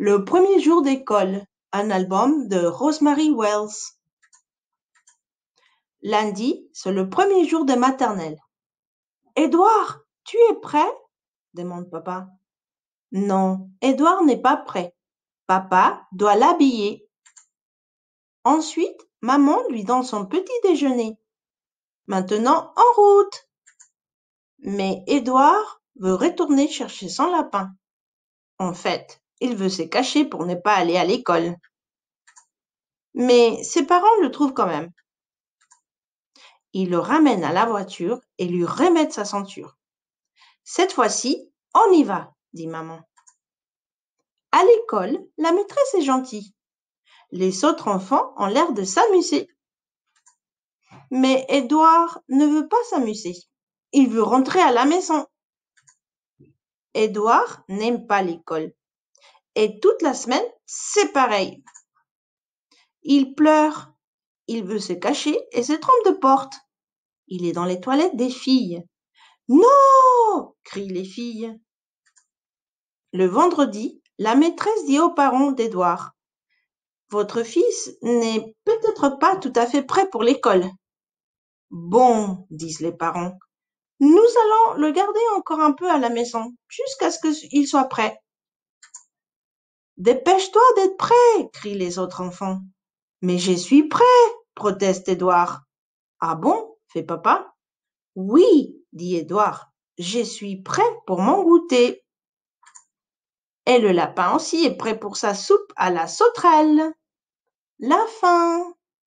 Le premier jour d'école, un album de Rosemary Wells. Lundi, c'est le premier jour de maternelle. Édouard, tu es prêt demande papa. Non, Édouard n'est pas prêt. Papa doit l'habiller. Ensuite, maman lui donne son petit déjeuner. Maintenant, en route. Mais Édouard veut retourner chercher son lapin. En fait, il veut se cacher pour ne pas aller à l'école. Mais ses parents le trouvent quand même. Ils le ramènent à la voiture et lui remettent sa ceinture. Cette fois-ci, on y va, dit maman. À l'école, la maîtresse est gentille. Les autres enfants ont l'air de s'amuser. Mais Edouard ne veut pas s'amuser. Il veut rentrer à la maison. Edouard n'aime pas l'école. Et toute la semaine, c'est pareil. Il pleure, il veut se cacher et se trompe de porte. Il est dans les toilettes des filles. Non crient les filles. Le vendredi, la maîtresse dit aux parents d'Edouard Votre fils n'est peut-être pas tout à fait prêt pour l'école. Bon, disent les parents, nous allons le garder encore un peu à la maison, jusqu'à ce qu'il soit prêt dépêche-toi d'être prêt crient les autres enfants. Mais je suis prêt, proteste Édouard. Ah bon? fait papa. Oui, dit Édouard, je suis prêt pour mon goûter. Et le lapin aussi est prêt pour sa soupe à la sauterelle. La fin.